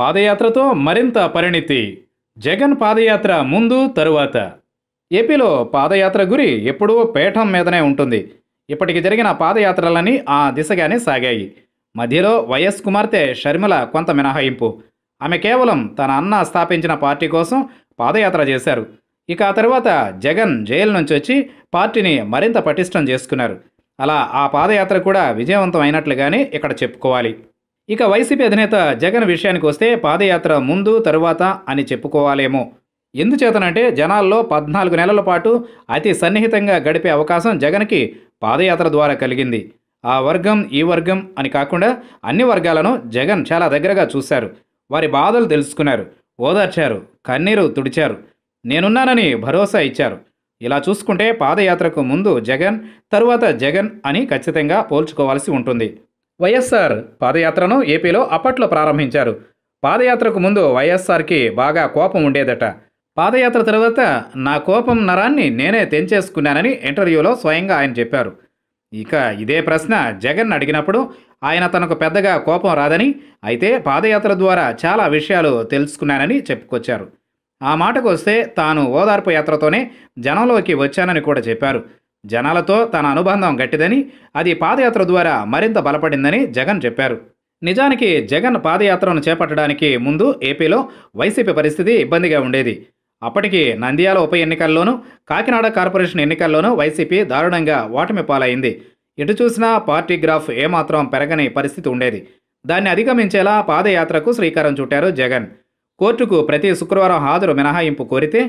పాదయాత్రతో మరింత పరిణితి జగన్ పాదయాత్ర ముందు తరువాత ఏపీలో పాదయాత్ర గురి ఎప్పుడూ పేఠం మీదనే ఉంటుంది ఇప్పటికి జరిగిన పాదయాత్రలన్నీ ఆ దిశగానే సాగాయి మధ్యలో వైఎస్ కుమార్తె షర్మిల కొంత మినహాయింపు ఆమె కేవలం తన అన్న స్థాపించిన పార్టీ కోసం పాదయాత్ర చేశారు ఇక ఆ తర్వాత జగన్ జైలు నుంచి వచ్చి పార్టీని మరింత పటిష్టం చేసుకున్నారు అలా ఆ పాదయాత్ర కూడా విజయవంతం అయినట్లుగానే ఇక్కడ చెప్పుకోవాలి ఇక వైసీపీ అధినేత జగన్ విషయానికి వస్తే పాదయాత్ర ముందు తరువాత అని చెప్పుకోవాలేమో ఎందుచేతనంటే జనాల్లో పద్నాలుగు నెలల పాటు అతి సన్నిహితంగా గడిపే అవకాశం జగన్కి పాదయాత్ర ద్వారా కలిగింది ఆ వర్గం ఈ వర్గం అని కాకుండా అన్ని వర్గాలను జగన్ చాలా దగ్గరగా చూశారు వారి బాధలు తెలుసుకున్నారు ఓదార్చారు కన్నీరు తుడిచారు నేనున్నానని భరోసా ఇచ్చారు ఇలా చూసుకుంటే పాదయాత్రకు ముందు జగన్ తరువాత జగన్ అని ఖచ్చితంగా పోల్చుకోవాల్సి ఉంటుంది వైఎస్ఆర్ పాదయాత్రను ఏపీలో అప్పట్లో ప్రారంభించారు పాదయాత్రకు ముందు వైఎస్ఆర్కి బాగా కోపం ఉండేదట పాదయాత్ర తర్వాత నా కోపం నరాన్ని నేనే తెంచేసుకున్నానని ఇంటర్వ్యూలో స్వయంగా ఆయన చెప్పారు ఇక ఇదే ప్రశ్న జగన్ అడిగినప్పుడు ఆయన తనకు పెద్దగా కోపం రాదని అయితే పాదయాత్ర ద్వారా చాలా విషయాలు తెలుసుకున్నానని చెప్పుకొచ్చారు ఆ మాటకు వస్తే తాను ఓదార్పు యాత్రతోనే జనంలోకి వచ్చానని కూడా చెప్పారు జనాలతో తన అనుబంధం గట్టిదని అది పాదయాత్ర ద్వారా మరింత బలపడిందని జగన్ చెప్పారు నిజానికి జగన్ పాదయాత్రను చేపట్టడానికి ముందు ఏపీలో వైసీపీ పరిస్థితి ఇబ్బందిగా ఉండేది అప్పటికి నంద్యాల ఉప ఎన్నికల్లోనూ కాకినాడ కార్పొరేషన్ ఎన్నికల్లోనూ వైసీపీ దారుణంగా ఓటమి పాలైంది ఎటు చూసినా పార్టీ గ్రాఫ్ ఏమాత్రం పెరగని పరిస్థితి ఉండేది దాన్ని అధిగమించేలా పాదయాత్రకు శ్రీకారం చుట్టారు జగన్ కోర్టుకు ప్రతి శుక్రవారం హాజరు మినహాయింపు కోరితే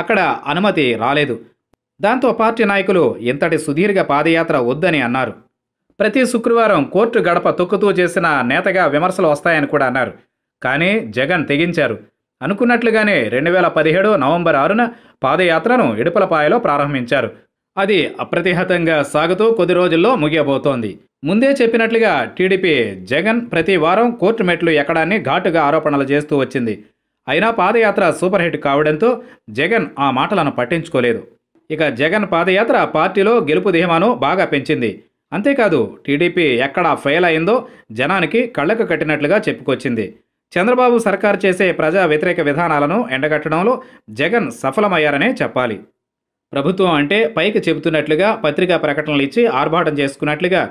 అక్కడ అనుమతి రాలేదు దాంతో పార్టీ నాయకులు ఇంతటి సుదీర్ఘ పాదయాత్ర వద్దని అన్నారు ప్రతి శుక్రవారం కోర్టు గడప తొక్కుతూ చేసిన నేతగా విమర్శలు వస్తాయని కూడా అన్నారు కానీ జగన్ తెగించారు అనుకున్నట్లుగానే రెండు వేల పదిహేడు నవంబర్ ఆరున పాదయాత్రను ఇడుపలపాయలో ప్రారంభించారు అది అప్రతిహతంగా సాగుతూ కొద్ది రోజుల్లో ముగియబోతోంది ముందే చెప్పినట్లుగా టీడీపీ జగన్ ప్రతి వారం కోర్టు మెట్లు ఎక్కడాన్ని ఘాటుగా ఆరోపణలు చేస్తూ వచ్చింది అయినా పాదయాత్ర సూపర్ హిట్ కావడంతో జగన్ ఆ మాటలను పట్టించుకోలేదు ఇక జగన్ పాదయాత్ర పార్టీలో గెలుపు ధీమాను బాగా పెంచింది అంతేకాదు టీడీపీ ఎక్కడ ఫెయిల్ అయిందో జనానికి కళ్ళకు కట్టినట్లుగా చెప్పుకొచ్చింది చంద్రబాబు సర్కారు చేసే ప్రజా వ్యతిరేక విధానాలను ఎండగట్టడంలో జగన్ సఫలమయ్యారనే చెప్పాలి ప్రభుత్వం అంటే పైకి చెబుతున్నట్లుగా పత్రికా ప్రకటనలు ఇచ్చి ఆర్భాటం చేసుకున్నట్లుగా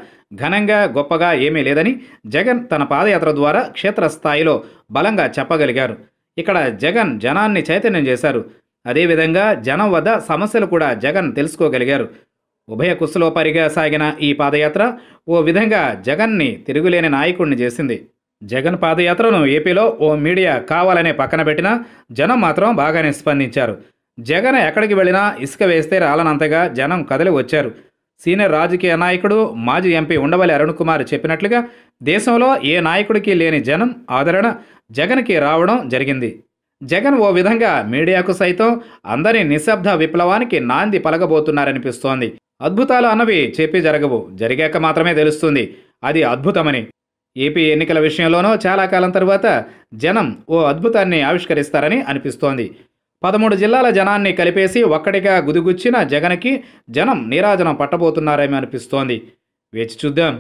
ఘనంగా గొప్పగా ఏమీ లేదని జగన్ తన పాదయాత్ర ద్వారా క్షేత్రస్థాయిలో బలంగా చెప్పగలిగారు ఇక్కడ జగన్ జనాన్ని చైతన్యం చేశారు అదేవిధంగా జనం వద్ద సమస్యలు కూడా జగన్ తెలుసుకోగలిగారు ఉభయ కుశలోపరిగా సాగిన ఈ పాదయాత్ర ఓ విధంగా జగన్ని తిరుగులేని నాయకుడిని చేసింది జగన్ పాదయాత్రను ఏపీలో ఓ మీడియా కావాలనే పక్కన పెట్టినా జనం మాత్రం బాగానే స్పందించారు జగన్ ఎక్కడికి వెళ్ళినా ఇసుక వేస్తే రాలనంతగా జనం కదలి వచ్చారు సీనియర్ రాజకీయ నాయకుడు మాజీ ఎంపీ ఉండవల్లి అరుణ్ కుమార్ చెప్పినట్లుగా దేశంలో ఏ నాయకుడికి లేని జనం ఆదరణ జగన్కి రావడం జరిగింది జగన్ ఓ విధంగా మీడియాకు సైతం అందరి నిశ్శబ్ద విప్లవానికి నాంది పలగబోతున్నారనిపిస్తోంది అద్భుతాలు అన్నవి చెప్పి జరగవు జరిగాక మాత్రమే తెలుస్తుంది అది అద్భుతమని ఏపీ ఎన్నికల విషయంలోనూ చాలా కాలం తర్వాత జనం ఓ అద్భుతాన్ని ఆవిష్కరిస్తారని అనిపిస్తోంది పదమూడు జిల్లాల జనాన్ని కలిపేసి ఒక్కడిగా గుదిగుచ్చిన జగన్కి జనం నీరాజనం పట్టబోతున్నారేమో అనిపిస్తోంది వేచి చూద్దాం